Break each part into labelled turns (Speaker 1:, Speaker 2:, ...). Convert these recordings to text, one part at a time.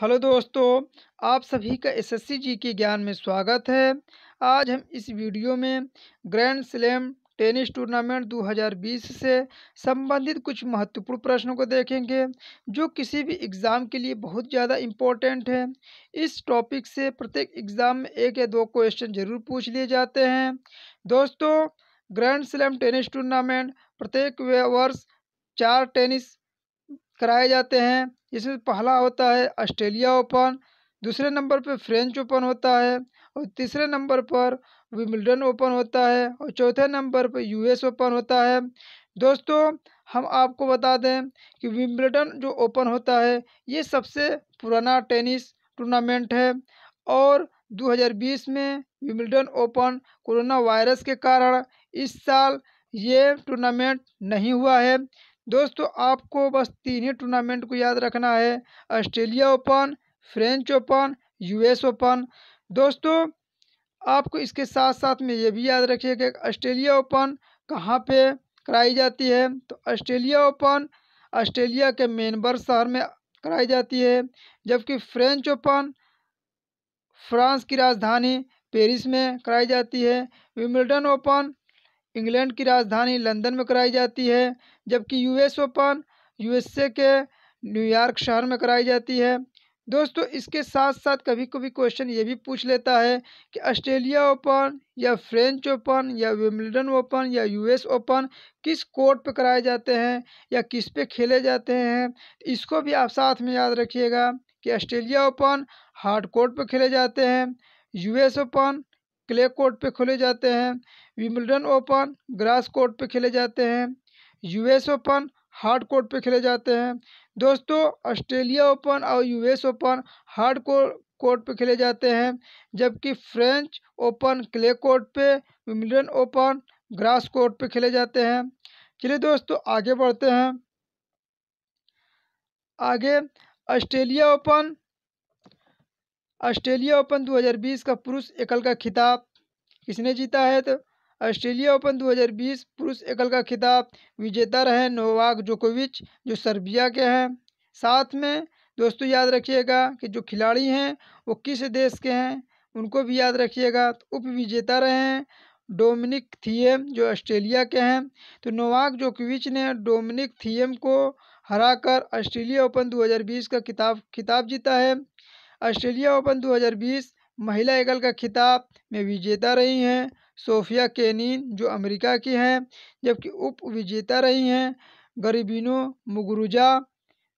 Speaker 1: hello दोस्तों आप सभी का एसएससी जी के ज्ञान में स्वागत है आज हम इस वीडियो में ग्रैंड स्लैम टेनिस टूर्नामेंट 2020 से संबंधित कुछ महत्वपूर्ण प्रश्नों को देखेंगे जो किसी भी एग्ज़ाम के लिए बहुत ज़्यादा इम्पोर्टेंट है इस टॉपिक से प्रत्येक एग्ज़ाम में एक या दो क्वेश्चन जरूर पूछ लिए जाते हैं दोस्तों ग्रैंड स्लैम टेनिस टूर्नामेंट प्रत्येक वर्ष चार टेनिस कराए जाते हैं इसमें पहला होता है ऑस्ट्रेलिया ओपन दूसरे नंबर पर फ्रेंच ओपन होता है और तीसरे नंबर पर विमिल्टन ओपन होता है और चौथे नंबर पर यूएस ओपन होता है दोस्तों हम आपको बता दें कि विम्बलडन जो ओपन होता है ये सबसे पुराना टेनिस टूर्नामेंट है और 2020 में विम्बलडन ओपन कोरोना वायरस के कारण इस साल ये टूर्नामेंट नहीं हुआ है दोस्तों आपको बस तीन ही टूर्नामेंट को याद रखना है Australia Open French Open US Open दोस्तों आपको इसके साथ साथ में ये भी याद रखिएगा कि ऑस्ट्रेलिया ओपन कहाँ पे कराई जाती है तो ऑस्ट्रेलिया ओपन ऑस्ट्रेलिया के मेनबर शहर में कराई जाती है जबकि फ्रेंच ओपन फ्रांस की राजधानी पेरिस में कराई जाती है विमिल्टन ओपन इंग्लैंड की राजधानी लंदन में कराई जाती है जबकि यूएस ओपन यूएसए के न्यूयॉर्क शहर में कराई जाती है दोस्तों इसके साथ साथ कभी कभी क्वेश्चन ये भी पूछ लेता है कि ऑस्ट्रेलिया ओपन या फ्रेंच ओपन या विम्बलडन ओपन या यूएस ओपन किस कोर्ट पर कराए जाते हैं या किस पे खेले जाते हैं इसको भी आप साथ में याद रखिएगा कि ऑस्ट्रेलिया ओपन हार्ड कोर्ट पर खेले जाते हैं यूएस ओपन क्ले कोर्ट पर खेले जाते हैं विम्बलडन ओपन ग्रास कोर्ट पर खेले जाते हैं यूएस ओपन हार्ड कोर्ट पे खेले जाते हैं दोस्तों ऑस्ट्रेलिया ओपन और US Open hard court court पे खेले जाते हैं जबकि फ्रेंच ओपन क्ले कोर्ट पे विमिलन ओपन ग्रास कोर्ट पे खेले जाते हैं चलिए दोस्तों आगे बढ़ते हैं आगे ऑस्ट्रेलिया ओपन ऑस्ट्रेलिया ओपन 2020 का पुरुष एकल का खिताब किसने जीता है तो ऑस्ट्रेलिया ओपन 2020 पुरुष एकल का खिताब विजेता रहे नोवाक जोकोविच जो सर्बिया के हैं साथ में दोस्तों याद रखिएगा कि जो खिलाड़ी हैं वो किस देश के हैं उनको भी याद रखिएगा तो उप विजेता रहे हैं डोमिनिक थीएम जो ऑस्ट्रेलिया के हैं तो नोवाक जोकोविच ने डोमिनिक थीएम को हराकर ऑस्ट्रेलिया ओपन 2020 का किताब खिताब जीता है ऑस्ट्रेलिया ओपन महिला एकल का खिताब में विजेता रही हैं सोफिया केनिन जो अमेरिका की हैं जबकि उप विजेता रही हैं गरीबिनो मुगुरुजा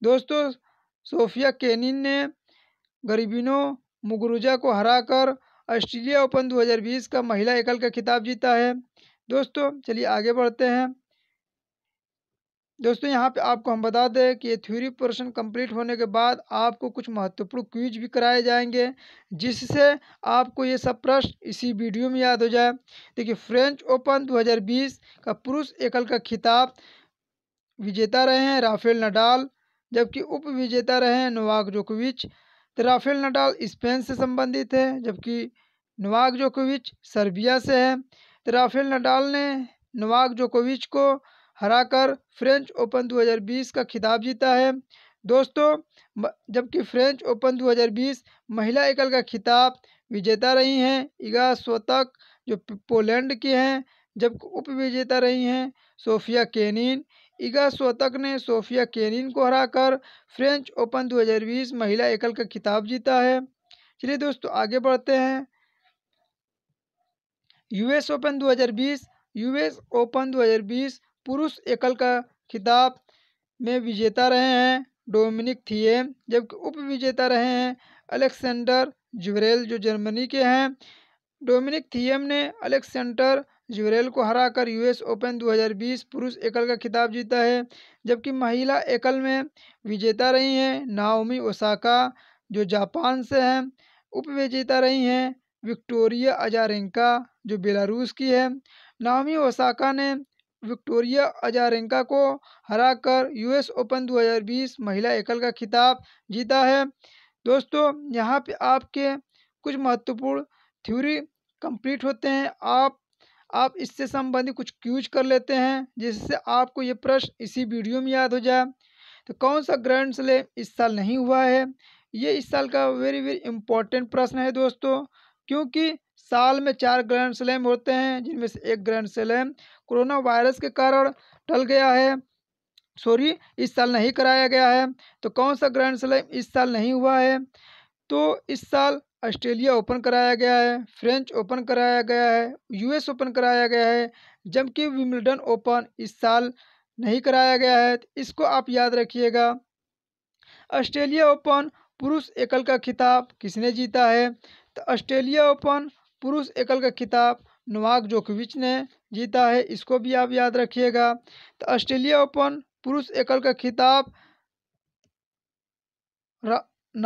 Speaker 1: दोस्तों सोफिया केनिन ने गरीबिनो मुगुरुजा को हराकर ऑस्ट्रेलिया ओपन 2020 का महिला एकल का खिताब जीता है दोस्तों चलिए आगे बढ़ते हैं दोस्तों यहाँ पे आपको हम बता दें कि ये थ्योरी पोर्शन कंप्लीट होने के बाद आपको कुछ महत्वपूर्ण क्विज भी कराए जाएंगे जिससे आपको ये सब प्रश्न इसी वीडियो में याद हो जाए देखिए फ्रेंच ओपन 2020 का पुरुष एकल का खिताब विजेता रहे हैं राफेल नडाल जबकि उप विजेता रहे हैं नोवाक जोकोविच तो राफेल नडाल स्पेन से संबंधित है जबकि नोवाक जोकोविच सर्बिया से है तो राफेल नडाल ने नोवाक जोकोविच को हराकर फ्रेंच ओपन 2020 का खिताब जीता है दोस्तों जबकि फ्रेंच ओपन 2020 महिला एकल का खिताब विजेता रही हैं इगा स्वतक जो पोलैंड की हैं जब उप विजेता रही हैं सोफिया केनिन इगा स्वतक ने सोफिया केनिन को हराकर फ्रेंच ओपन 2020 महिला एकल का खिताब जीता है चलिए दोस्तों आगे बढ़ते हैं यूएस ओपन 2020 यूएस ओपन 2020 पुरुष एकल का खिताब में विजेता रहे हैं डोमिनिक थिएम जबकि उप विजेता रहे हैं अलेक्सेंडर जुवरेल जो जर्मनी के हैं डोमिनिक थिएम ने अलेक्सेंडर जुवरेल को हराकर यूएस ओपन 2020 पुरुष एकल का खिताब जीता है जबकि महिला एकल में विजेता रही हैं नाओमी ओसाका जो जापान से हैं उप विजेता रही हैं विक्टोरिया अजारेंका जो बेलारूस की है नाओमी ओसाका ने विक्टोरिया अजारेंका को हराकर यूएस ओपन 2020 महिला एकल का खिताब जीता है दोस्तों यहाँ पे आपके कुछ महत्वपूर्ण थ्योरी कंप्लीट होते हैं आप आप इससे संबंधित कुछ क्यूज कर लेते हैं जिससे आपको ये प्रश्न इसी वीडियो में याद हो जाए तो कौन सा ग्रैंड स्लैम इस साल नहीं हुआ है ये इस साल का वेरी वेरी इंपॉर्टेंट प्रश्न है दोस्तों क्योंकि साल में चार ग्रैंड स्लैम होते हैं जिनमें से एक ग्रैंड स्लैम कोरोना वायरस के कारण टल गया है सॉरी इस साल नहीं कराया गया है तो कौन सा ग्रैंड स्लैम इस साल नहीं हुआ है तो इस साल ऑस्ट्रेलिया ओपन कराया गया है फ्रेंच ओपन कराया गया है यूएस ओपन कराया गया है जबकि विम्बलडन ओपन इस साल नहीं कराया गया है तो इसको आप याद रखिएगा ऑस्ट्रेलिया ओपन पुरुष एकल का खिताब किसने जीता है तो ऑस्ट्रेलिया ओपन पुरुष एकल का खिताब नोवाक जोकोविच ने जीता है इसको भी आप याद रखिएगा तो ऑस्ट्रेलिया ओपन पुरुष एकल का खिताब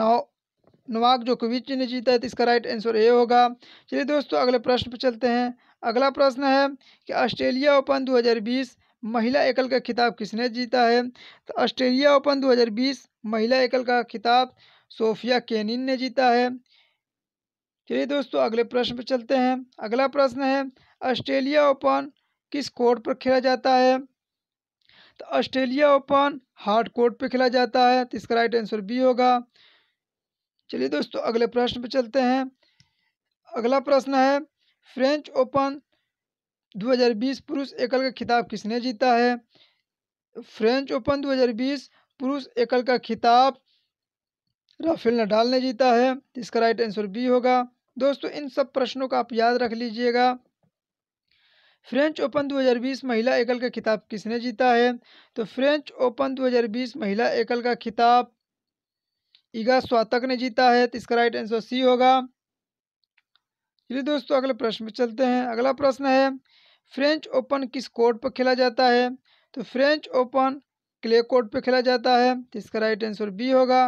Speaker 1: नोवाक जोकोविच ने जीता है तो इसका राइट आंसर ए होगा चलिए दोस्तों अगले प्रश्न पर चलते हैं अगला प्रश्न है कि ऑस्ट्रेलिया ओपन 2020 महिला एकल का खिताब किसने जीता है तो ऑस्ट्रेलिया ओपन 2020 महिला एकल का खिताब सोफिया केनिन ने जीता है चलिए दोस्तों अगले प्रश्न पर चलते हैं अगला प्रश्न है ऑस्ट्रेलिया ओपन किस कोर्ट पर खेला जाता है तो ऑस्ट्रेलिया ओपन हार्ड कोर्ट पर खेला जाता है तो इसका राइट आंसर बी होगा चलिए दोस्तों अगले प्रश्न पर चलते हैं अगला प्रश्न है फ्रेंच ओपन 2020 पुरुष एकल का खिताब किसने जीता है फ्रेंच ओपन 2020 पुरुष एकल का खिताब राफेल नडाल ने जीता है तो इसका राइट आंसर बी होगा दोस्तों इन सब प्रश्नों का आप याद रख लीजिएगा फ्रेंच ओपन 2020 महिला एकल का खिताब किसने जीता है तो फ्रेंच ओपन 2020 महिला एकल का खिताब ईगा स्वातक ने जीता है तो इसका राइट आंसर सी होगा चलिए दोस्तों अगले प्रश्न में चलते हैं अगला प्रश्न है फ्रेंच ओपन किस कोर्ट पर खेला जाता है तो फ्रेंच ओपन क्ले कोर्ट पे खेला जाता है इसका राइट आंसर बी होगा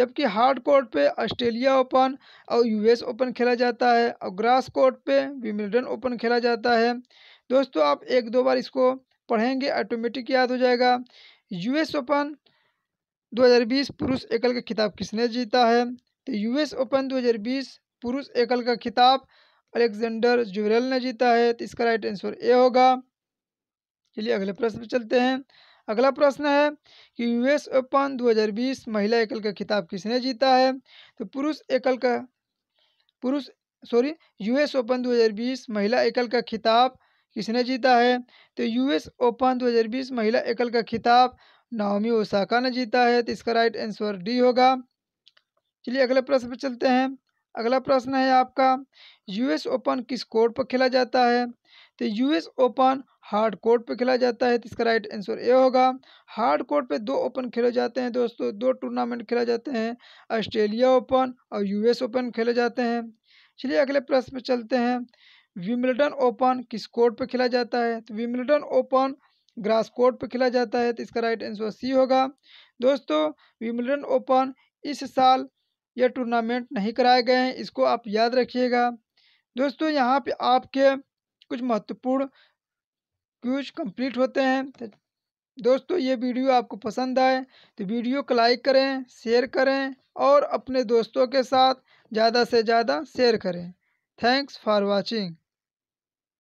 Speaker 1: जबकि हार्ड कोर्ट पे ऑस्ट्रेलिया ओपन और यूएस ओपन खेला जाता है और ग्रास कोर्ट पे विमिल्टन ओपन खेला जाता है दोस्तों आप एक दो बार इसको पढ़ेंगे ऑटोमेटिक याद हो जाएगा यूएस ओपन 2020 पुरुष एकल का खिताब किसने जीता है तो यू ओपन दो पुरुष एकल का खिताब अलेक्जेंडर जुवेरल ने जीता है तो इसका राइट आंसर ए होगा चलिए अगले प्रश्न पर चलते हैं अगला प्रश्न है कि यूएस ओपन 2020 महिला एकल का खिताब किसने जीता है तो पुरुष एकल का पुरुष सॉरी यूएस ओपन 2020 महिला एकल का खिताब किसने जीता है तो यूएस ओपन 2020 महिला एकल का खिताब नाओमी ओसाका ने जीता है तो इसका राइट आंसर डी होगा चलिए अगले प्रश्न पर चलते हैं अगला प्रश्न है आपका यूएस ओपन किस कोर्ट पर खेला जाता है तो यूएस ओपन हार्ड कोर्ट पे खेला जाता है तो इसका राइट आंसर ए होगा हार्ड कोर्ट पे दो ओपन खेले जाते हैं दोस्तों दो टूर्नामेंट खेले जाते हैं ऑस्ट्रेलिया ओपन और यूएस ओपन खेले जाते हैं चलिए अगले प्रश्न पे चलते हैं विमिल्टन ओपन किस कोर्ट पे खेला जाता है तो विमिल्टन ओपन ग्रास कोर्ट पे खेला जाता है तो इसका राइट आंसर सी होगा दोस्तों विमिल्टन ओपन इस साल यह टूर्नामेंट नहीं कराए गए हैं इसको आप याद रखिएगा दोस्तों यहाँ पे आपके कुछ महत्वपूर्ण क्यूज कंप्लीट होते हैं तो दोस्तों ये वीडियो आपको पसंद आए तो वीडियो को लाइक करें शेयर करें और अपने दोस्तों के साथ ज़्यादा से ज़्यादा शेयर करें थैंक्स फॉर वॉचिंग